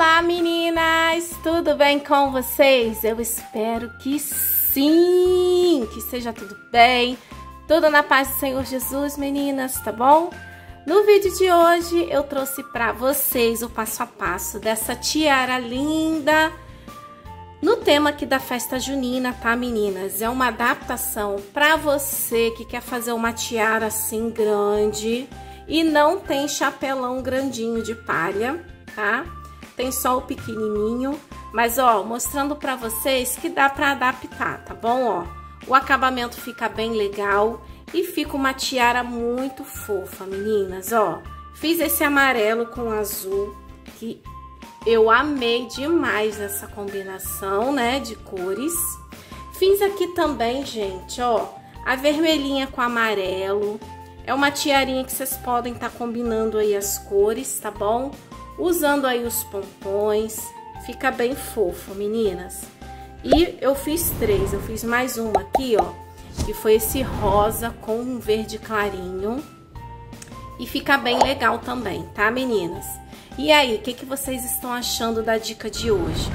Olá meninas, tudo bem com vocês? Eu espero que sim, que seja tudo bem, tudo na paz do Senhor Jesus, meninas, tá bom? No vídeo de hoje eu trouxe para vocês o passo a passo dessa tiara linda no tema aqui da festa junina, tá meninas? É uma adaptação para você que quer fazer uma tiara assim grande e não tem chapelão grandinho de palha, tá? tem só o pequenininho, mas ó, mostrando para vocês que dá para adaptar, tá bom? Ó, o acabamento fica bem legal e fica uma tiara muito fofa, meninas, ó. Fiz esse amarelo com azul, que eu amei demais essa combinação, né, de cores. Fiz aqui também, gente, ó, a vermelhinha com amarelo. É uma tiarinha que vocês podem estar tá combinando aí as cores, tá bom? usando aí os pompons. Fica bem fofo, meninas. E eu fiz três, eu fiz mais um aqui, ó, que foi esse rosa com um verde clarinho. E fica bem legal também, tá, meninas? E aí, o que, que vocês estão achando da dica de hoje?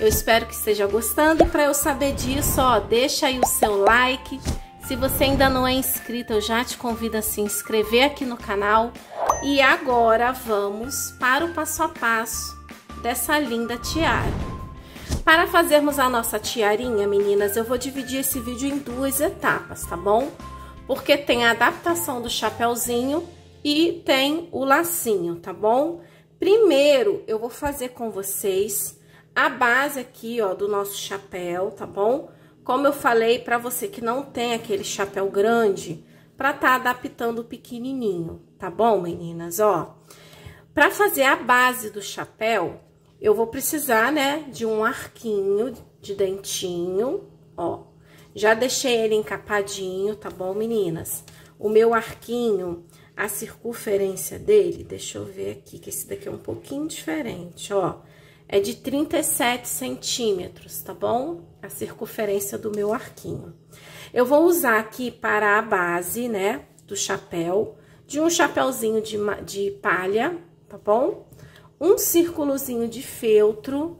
Eu espero que esteja gostando e para eu saber disso, ó, deixa aí o seu like. Se você ainda não é inscrito, eu já te convido a se inscrever aqui no canal e agora vamos para o passo a passo dessa linda tiara. Para fazermos a nossa tiarinha, meninas, eu vou dividir esse vídeo em duas etapas, tá bom? Porque tem a adaptação do chapéuzinho e tem o lacinho, tá bom? Primeiro, eu vou fazer com vocês a base aqui, ó, do nosso chapéu, tá bom? Como eu falei, para você que não tem aquele chapéu grande, para tá adaptando o pequenininho, tá bom, meninas? Ó, para fazer a base do chapéu, eu vou precisar, né, de um arquinho de dentinho, ó. Já deixei ele encapadinho, tá bom, meninas? O meu arquinho, a circunferência dele, deixa eu ver aqui, que esse daqui é um pouquinho diferente, ó. É de 37 centímetros, tá bom? A circunferência do meu arquinho. Eu vou usar aqui para a base, né, do chapéu, de um chapéuzinho de, de palha, tá bom? Um círculozinho de feltro,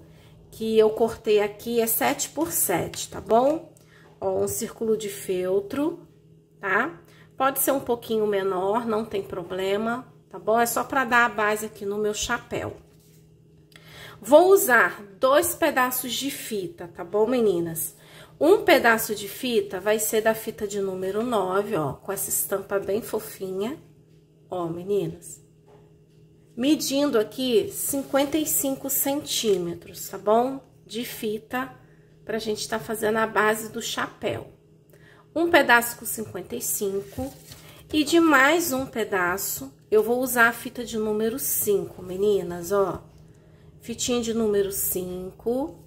que eu cortei aqui, é 7 por 7, tá bom? Ó, um círculo de feltro, tá? Pode ser um pouquinho menor, não tem problema, tá bom? É só para dar a base aqui no meu chapéu. Vou usar dois pedaços de fita, tá bom, meninas? Um pedaço de fita vai ser da fita de número 9, ó, com essa estampa bem fofinha. Ó, meninas. Medindo aqui 55 centímetros, tá bom? De fita, pra gente tá fazendo a base do chapéu. Um pedaço com 55 e de mais um pedaço, eu vou usar a fita de número 5, meninas, ó. Fitinha de número 5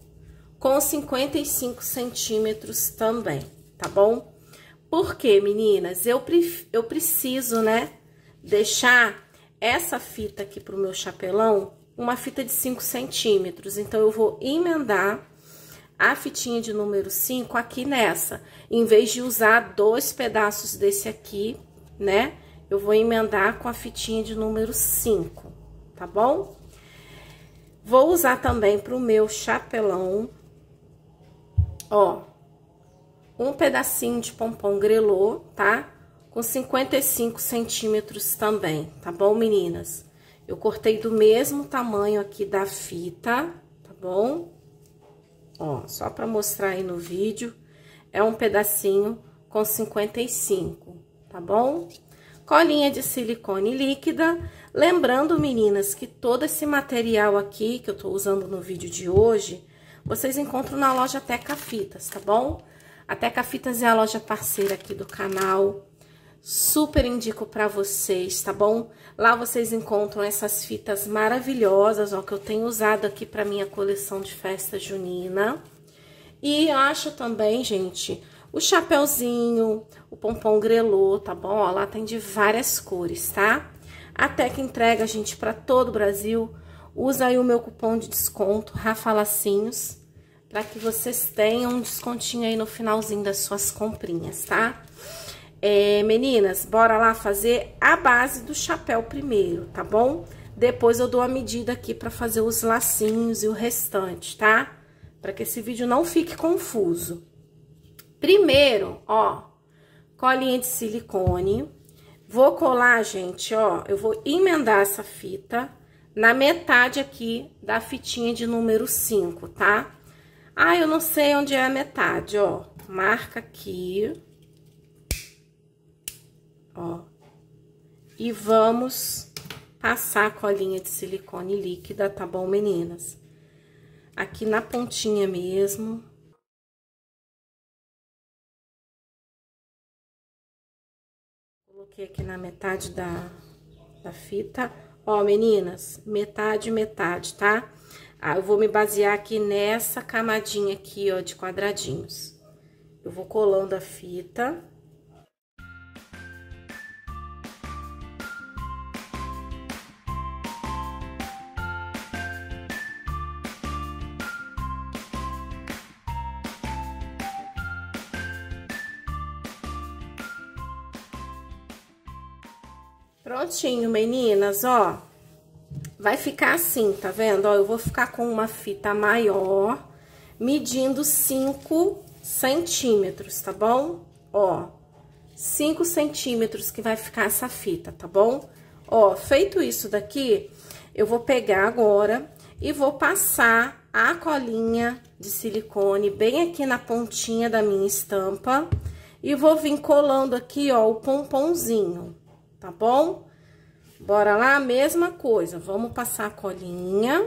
com 55 centímetros também, tá bom? Porque, meninas, eu, pre eu preciso, né, deixar essa fita aqui pro meu chapelão, uma fita de 5 centímetros. Então, eu vou emendar a fitinha de número 5 aqui nessa. Em vez de usar dois pedaços desse aqui, né? Eu vou emendar com a fitinha de número 5, tá bom? Vou usar também pro meu chapelão Ó, um pedacinho de pompom grelô, tá? Com 55 centímetros também, tá bom, meninas? Eu cortei do mesmo tamanho aqui da fita, tá bom? Ó, só pra mostrar aí no vídeo, é um pedacinho com 55, tá bom? Colinha de silicone líquida. Lembrando, meninas, que todo esse material aqui que eu tô usando no vídeo de hoje vocês encontram na loja Teca Fitas, tá bom? A Teca Fitas é a loja parceira aqui do canal. Super indico para vocês, tá bom? Lá vocês encontram essas fitas maravilhosas, ó, que eu tenho usado aqui para minha coleção de festa junina. E acho também, gente, o chapéuzinho, o pompom grelô, tá bom? Ó, lá tem de várias cores, tá? A Teca entrega, gente, para todo o Brasil. Usa aí o meu cupom de desconto, Rafa Lacinhos, para que vocês tenham um descontinho aí no finalzinho das suas comprinhas, tá? É, meninas, bora lá fazer a base do chapéu primeiro, tá bom? Depois eu dou a medida aqui para fazer os lacinhos e o restante, tá? Para que esse vídeo não fique confuso. Primeiro, ó, colinha de silicone. Vou colar, gente, ó, eu vou emendar essa fita na metade aqui da fitinha de número 5, tá? Ah, eu não sei onde é a metade, ó. Marca aqui. Ó. E vamos passar a colinha de silicone líquida, tá bom, meninas? Aqui na pontinha mesmo. Coloquei aqui na metade da, da fita Ó, meninas, metade, metade, tá? Ah, eu vou me basear aqui nessa camadinha aqui, ó, de quadradinhos. Eu vou colando a fita. prontinho, meninas, ó. Vai ficar assim, tá vendo? Ó, eu vou ficar com uma fita maior, medindo 5 centímetros, tá bom? Ó, 5 centímetros que vai ficar essa fita, tá bom? Ó, feito isso daqui, eu vou pegar agora e vou passar a colinha de silicone bem aqui na pontinha da minha estampa. E vou vir colando aqui, ó, o pomponzinho, tá bom? Bora lá, mesma coisa. Vamos passar a colinha.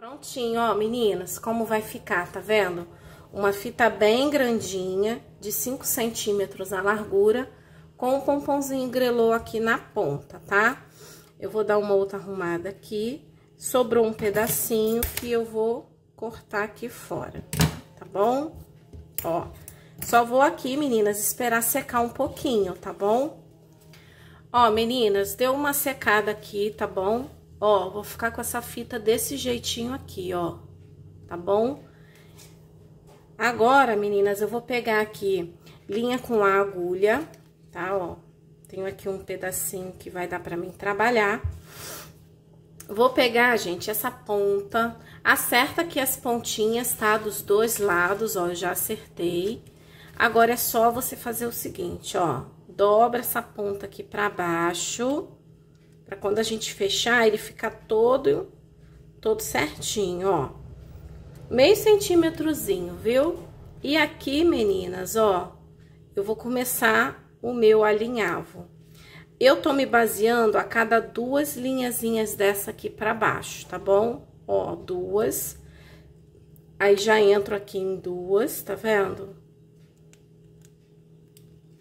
Prontinho, ó, meninas, como vai ficar, tá vendo? Uma fita bem grandinha, de 5 centímetros a largura, com um pomponzinho grelô aqui na ponta, tá? Eu vou dar uma outra arrumada aqui, sobrou um pedacinho que eu vou cortar aqui fora, tá bom? Ó, só vou aqui, meninas, esperar secar um pouquinho, tá bom? Ó, meninas, deu uma secada aqui, tá bom? Ó, vou ficar com essa fita desse jeitinho aqui, ó, tá bom? Agora, meninas, eu vou pegar aqui linha com a agulha, tá, ó. Tenho aqui um pedacinho que vai dar pra mim trabalhar. Vou pegar, gente, essa ponta, acerta aqui as pontinhas, tá, dos dois lados, ó, eu já acertei. Agora, é só você fazer o seguinte, ó, dobra essa ponta aqui pra baixo Pra quando a gente fechar, ele ficar todo, todo certinho, ó. Meio centímetrozinho, viu? E aqui, meninas, ó, eu vou começar o meu alinhavo. Eu tô me baseando a cada duas linhazinhas dessa aqui pra baixo, tá bom? Ó, duas. Aí, já entro aqui em duas, tá vendo?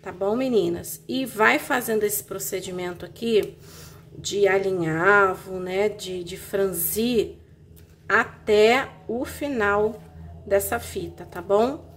Tá bom, meninas? E vai fazendo esse procedimento aqui de alinhavo, né, de, de franzir até o final dessa fita, tá bom?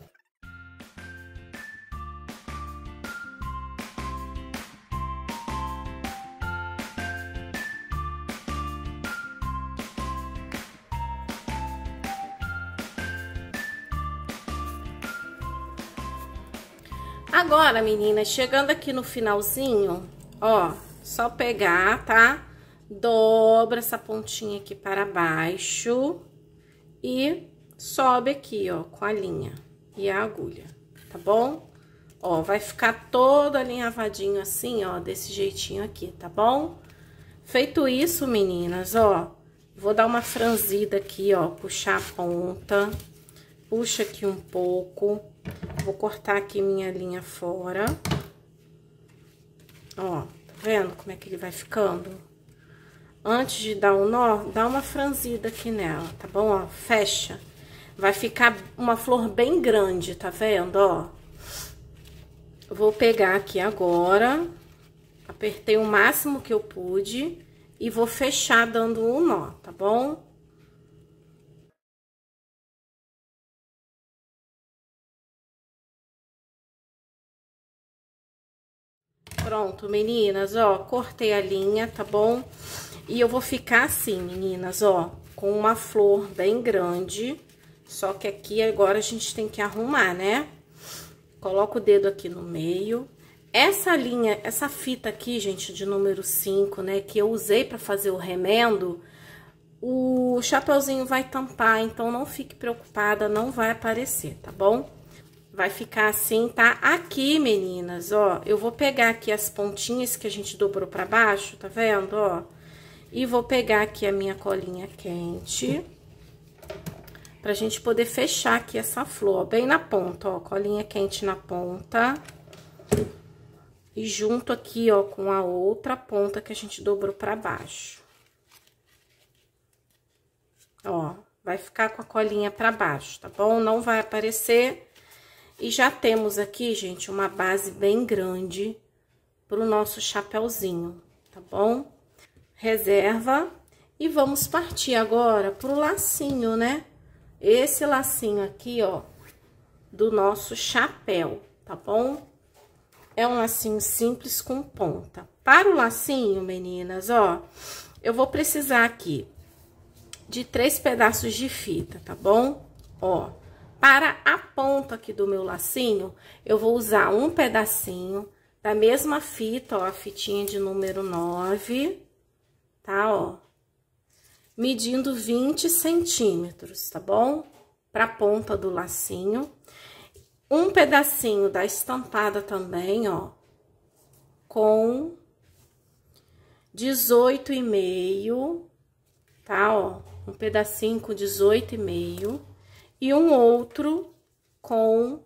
Agora, meninas, chegando aqui no finalzinho, ó, só pegar, tá? Dobra essa pontinha aqui para baixo e sobe aqui, ó, com a linha e a agulha, tá bom? Ó, vai ficar todo alinhavadinho assim, ó, desse jeitinho aqui, tá bom? Feito isso, meninas, ó, vou dar uma franzida aqui, ó, puxar a ponta, puxa aqui um pouco, vou cortar aqui minha linha fora, ó vendo como é que ele vai ficando? Antes de dar um nó, dá uma franzida aqui nela, tá bom? Ó, fecha. Vai ficar uma flor bem grande, tá vendo? Ó. Vou pegar aqui agora, apertei o máximo que eu pude e vou fechar dando um nó, tá bom? Pronto, meninas, ó, cortei a linha, tá bom? E eu vou ficar assim, meninas, ó, com uma flor bem grande. Só que aqui agora a gente tem que arrumar, né? Coloco o dedo aqui no meio. Essa linha, essa fita aqui, gente, de número 5, né, que eu usei pra fazer o remendo, o chapeuzinho vai tampar, então não fique preocupada, não vai aparecer, tá bom? Vai ficar assim, tá? Aqui, meninas, ó, eu vou pegar aqui as pontinhas que a gente dobrou pra baixo, tá vendo, ó? E vou pegar aqui a minha colinha quente, pra gente poder fechar aqui essa flor, ó, bem na ponta, ó, colinha quente na ponta. E junto aqui, ó, com a outra ponta que a gente dobrou pra baixo. Ó, vai ficar com a colinha pra baixo, tá bom? Não vai aparecer e já temos aqui, gente, uma base bem grande pro nosso chapéuzinho, tá bom? Reserva. E vamos partir agora pro lacinho, né? Esse lacinho aqui, ó, do nosso chapéu, tá bom? É um lacinho simples com ponta. Para o lacinho, meninas, ó, eu vou precisar aqui de três pedaços de fita, tá bom? Ó, para a ponto aqui do meu lacinho, eu vou usar um pedacinho da mesma fita, ó, a fitinha de número 9, tá, ó? Medindo 20 centímetros, tá bom? Pra ponta do lacinho. Um pedacinho da estampada também, ó, com e meio tá, ó? Um pedacinho com meio e um outro com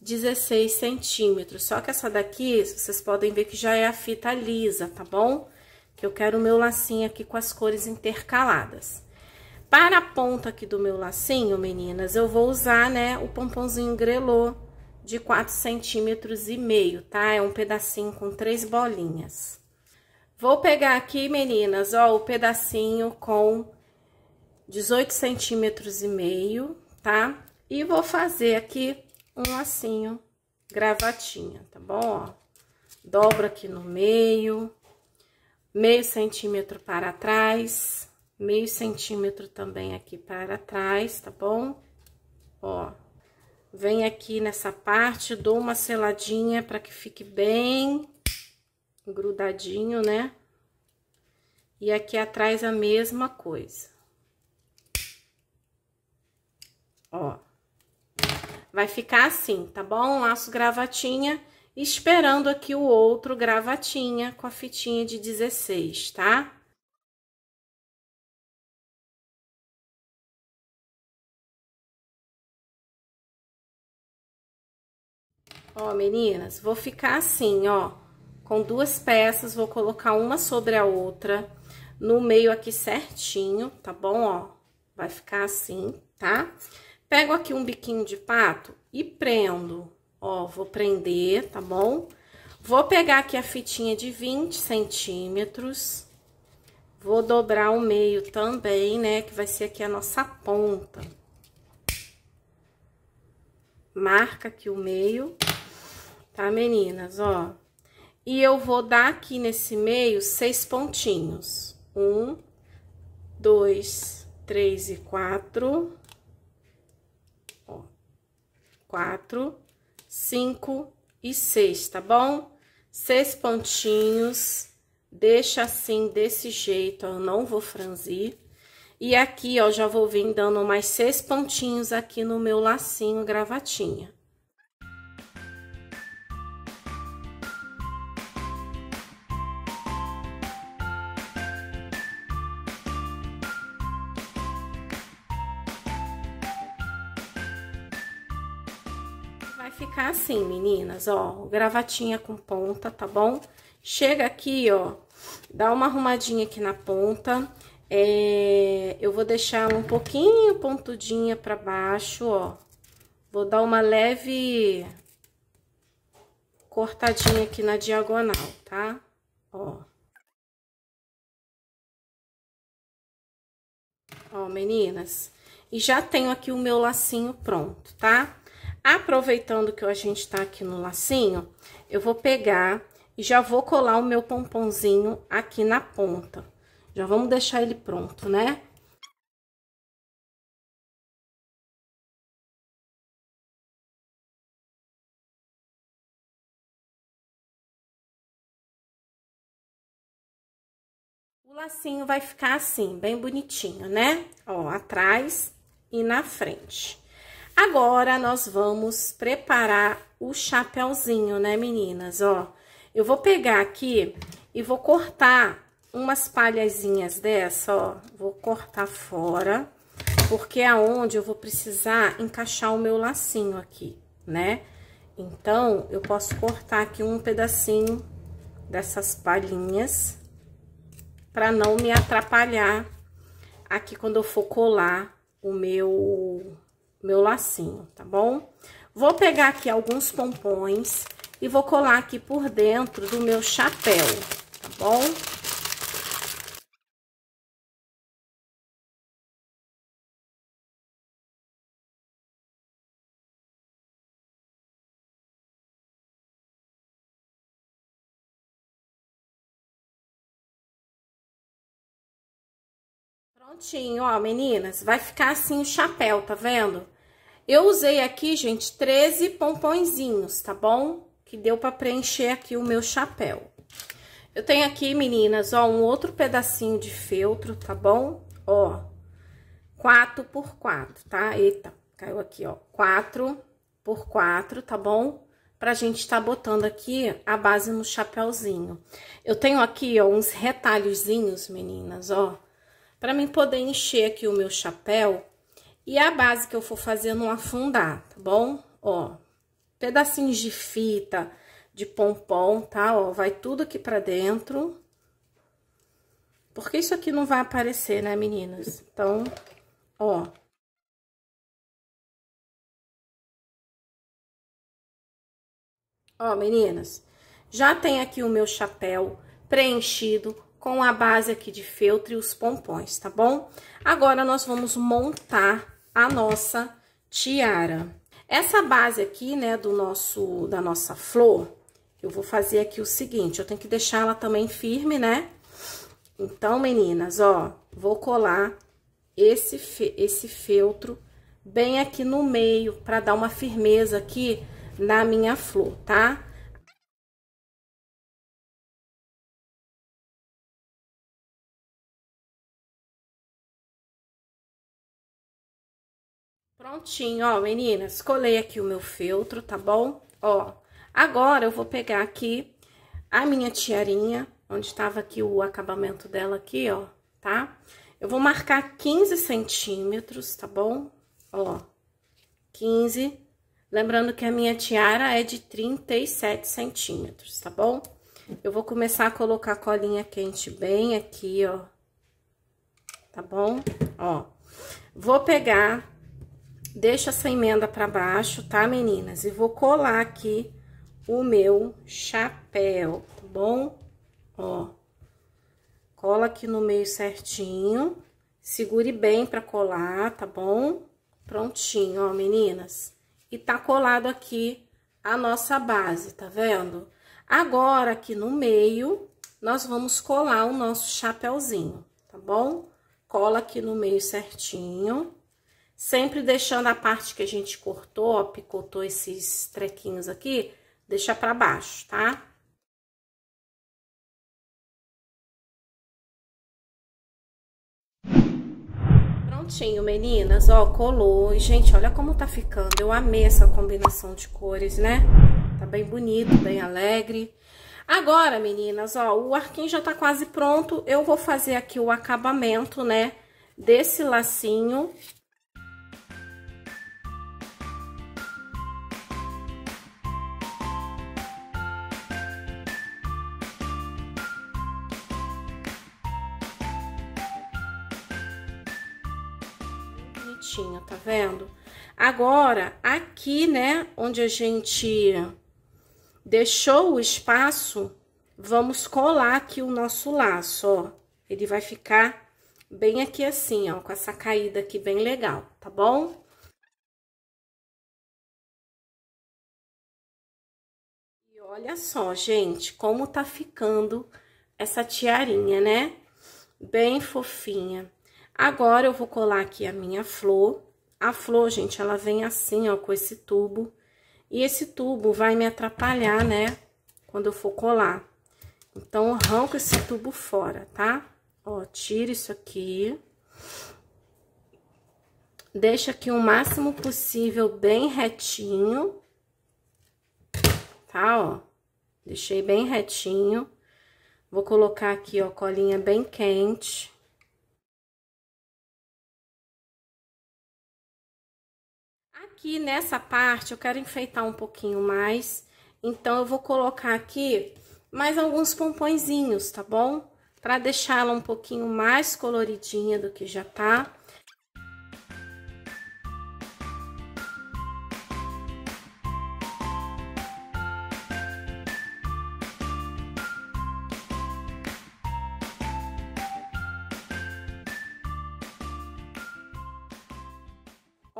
16 centímetros. Só que essa daqui, vocês podem ver que já é a fita lisa, tá bom? Que eu quero o meu lacinho aqui com as cores intercaladas. Para a ponta aqui do meu lacinho, meninas, eu vou usar, né, o pomponzinho grelô de 4 centímetros e meio, tá? É um pedacinho com três bolinhas. Vou pegar aqui, meninas, ó, o pedacinho com 18 centímetros e meio, tá? E vou fazer aqui um lacinho gravatinha, tá bom? Ó, dobra aqui no meio, meio centímetro para trás, meio centímetro também aqui para trás, tá bom? Ó, vem aqui nessa parte, dou uma seladinha para que fique bem grudadinho, né? E aqui atrás a mesma coisa. Vai ficar assim, tá bom? Laço gravatinha, esperando aqui o outro gravatinha com a fitinha de 16, tá? Ó, meninas, vou ficar assim, ó, com duas peças, vou colocar uma sobre a outra, no meio aqui certinho, tá bom, ó? Vai ficar assim, tá? Tá? Pego aqui um biquinho de pato e prendo. Ó, vou prender, tá bom? Vou pegar aqui a fitinha de 20 centímetros. Vou dobrar o meio também, né? Que vai ser aqui a nossa ponta. Marca aqui o meio, tá, meninas? Ó. E eu vou dar aqui nesse meio seis pontinhos. Um, dois, três e quatro quatro, cinco e seis, tá bom? Seis pontinhos, deixa assim, desse jeito, ó, eu não vou franzir. E aqui, ó, já vou vir dando mais seis pontinhos aqui no meu lacinho gravatinha. vai ficar assim, meninas, ó, gravatinha com ponta, tá bom? Chega aqui, ó, dá uma arrumadinha aqui na ponta. É, eu vou deixar um pouquinho pontudinha pra baixo, ó. Vou dar uma leve cortadinha aqui na diagonal, tá? Ó. Ó, meninas. E já tenho aqui o meu lacinho pronto, tá? Aproveitando que a gente tá aqui no lacinho, eu vou pegar e já vou colar o meu pomponzinho aqui na ponta. Já vamos deixar ele pronto, né? O lacinho vai ficar assim, bem bonitinho, né? Ó, atrás e na frente. Agora, nós vamos preparar o chapéuzinho, né, meninas? Ó, eu vou pegar aqui e vou cortar umas palhazinhas dessa, ó. Vou cortar fora, porque é onde eu vou precisar encaixar o meu lacinho aqui, né? Então, eu posso cortar aqui um pedacinho dessas palhinhas, para não me atrapalhar aqui quando eu for colar o meu meu lacinho, tá bom? Vou pegar aqui alguns pompons e vou colar aqui por dentro do meu chapéu, tá bom? prontinho, ó, meninas. Vai ficar assim o chapéu, tá vendo? Eu usei aqui, gente, 13 pomponzinhos, tá bom? Que deu pra preencher aqui o meu chapéu. Eu tenho aqui, meninas, ó, um outro pedacinho de feltro, tá bom? Ó, 4 por 4, tá? Eita, caiu aqui, ó, 4 por 4, tá bom? Pra gente tá botando aqui a base no chapéuzinho. Eu tenho aqui, ó, uns retalhozinhos, meninas, ó para mim poder encher aqui o meu chapéu e a base que eu for fazer não afundar, tá bom? Ó, pedacinhos de fita, de pompom, tá? Ó, vai tudo aqui pra dentro. Porque isso aqui não vai aparecer, né, meninas? Então, ó, Ó, meninas, já tem aqui o meu chapéu preenchido com a base aqui de feltro e os pompons, tá bom? Agora, nós vamos montar a nossa tiara. Essa base aqui, né, do nosso, da nossa flor, eu vou fazer aqui o seguinte, eu tenho que deixar ela também firme, né? Então, meninas, ó, vou colar esse, fe esse feltro bem aqui no meio, pra dar uma firmeza aqui na minha flor, tá? Prontinho, ó, meninas, colei aqui o meu feltro, tá bom? Ó, agora eu vou pegar aqui a minha tiarinha, onde tava aqui o acabamento dela aqui, ó, tá? Eu vou marcar 15 centímetros, tá bom? Ó, 15. Lembrando que a minha tiara é de 37 centímetros, tá bom? Eu vou começar a colocar a colinha quente bem aqui, ó. Tá bom? Ó, vou pegar Deixa essa emenda pra baixo, tá, meninas? E vou colar aqui o meu chapéu, tá bom? Ó, cola aqui no meio certinho, segure bem pra colar, tá bom? Prontinho, ó, meninas. E tá colado aqui a nossa base, tá vendo? Agora, aqui no meio, nós vamos colar o nosso chapéuzinho, tá bom? Cola aqui no meio certinho sempre deixando a parte que a gente cortou, picotou esses trequinhos aqui, deixa pra baixo, tá? Prontinho, meninas, ó, colou. E, gente, olha como tá ficando. Eu amei essa combinação de cores, né? Tá bem bonito, bem alegre. Agora, meninas, ó, o arquinho já tá quase pronto. Eu vou fazer aqui o acabamento, né, desse lacinho certinho, tá vendo? Agora, aqui, né, onde a gente deixou o espaço, vamos colar aqui o nosso laço, ó. Ele vai ficar bem aqui assim, ó, com essa caída aqui bem legal, tá bom? E olha só, gente, como tá ficando essa tiarinha, né? Bem fofinha. Agora, eu vou colar aqui a minha flor. A flor, gente, ela vem assim, ó, com esse tubo. E esse tubo vai me atrapalhar, né, quando eu for colar. Então, arranco esse tubo fora, tá? Ó, tira isso aqui. Deixa aqui o máximo possível bem retinho. Tá, ó? Deixei bem retinho. Vou colocar aqui, ó, colinha bem quente. Aqui nessa parte, eu quero enfeitar um pouquinho mais. Então, eu vou colocar aqui mais alguns pompõezinhos, tá bom? Pra deixá-la um pouquinho mais coloridinha do que já tá.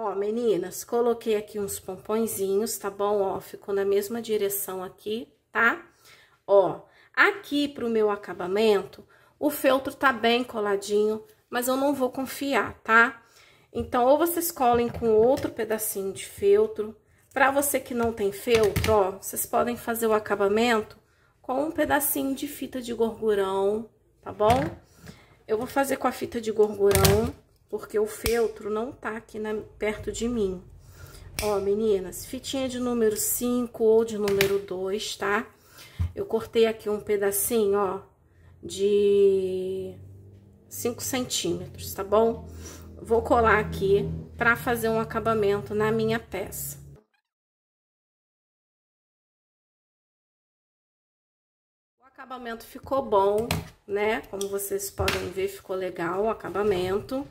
Ó, meninas, coloquei aqui uns pompõezinhos, tá bom? Ó, ficou na mesma direção aqui, tá? Ó, aqui pro meu acabamento, o feltro tá bem coladinho, mas eu não vou confiar, tá? Então, ou vocês colhem com outro pedacinho de feltro. Pra você que não tem feltro, ó, vocês podem fazer o acabamento com um pedacinho de fita de gorgurão, tá bom? Eu vou fazer com a fita de gorgurão porque o feltro não tá aqui na, perto de mim. Ó, meninas, fitinha de número 5 ou de número 2, tá? Eu cortei aqui um pedacinho, ó, de 5 centímetros, tá bom? Vou colar aqui pra fazer um acabamento na minha peça. O acabamento ficou bom, né? Como vocês podem ver, ficou legal o acabamento.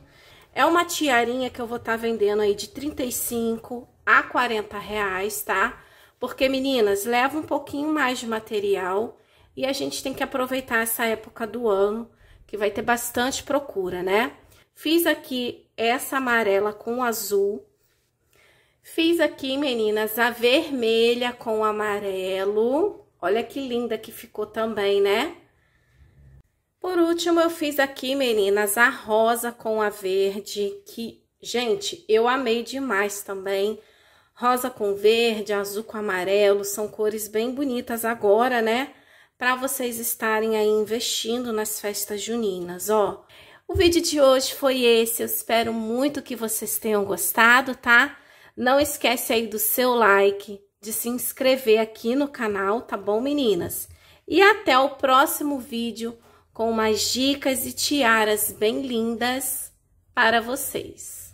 É uma tiarinha que eu vou estar tá vendendo aí de 35 a 40 reais, tá? Porque, meninas, leva um pouquinho mais de material e a gente tem que aproveitar essa época do ano, que vai ter bastante procura, né? Fiz aqui essa amarela com azul. Fiz aqui, meninas, a vermelha com amarelo. Olha que linda que ficou também, né? Por último, eu fiz aqui, meninas, a rosa com a verde, que, gente, eu amei demais também. Rosa com verde, azul com amarelo, são cores bem bonitas agora, né? Para vocês estarem aí investindo nas festas juninas, ó. O vídeo de hoje foi esse, eu espero muito que vocês tenham gostado, tá? Não esquece aí do seu like, de se inscrever aqui no canal, tá bom, meninas? E até o próximo vídeo com umas dicas e tiaras bem lindas para vocês.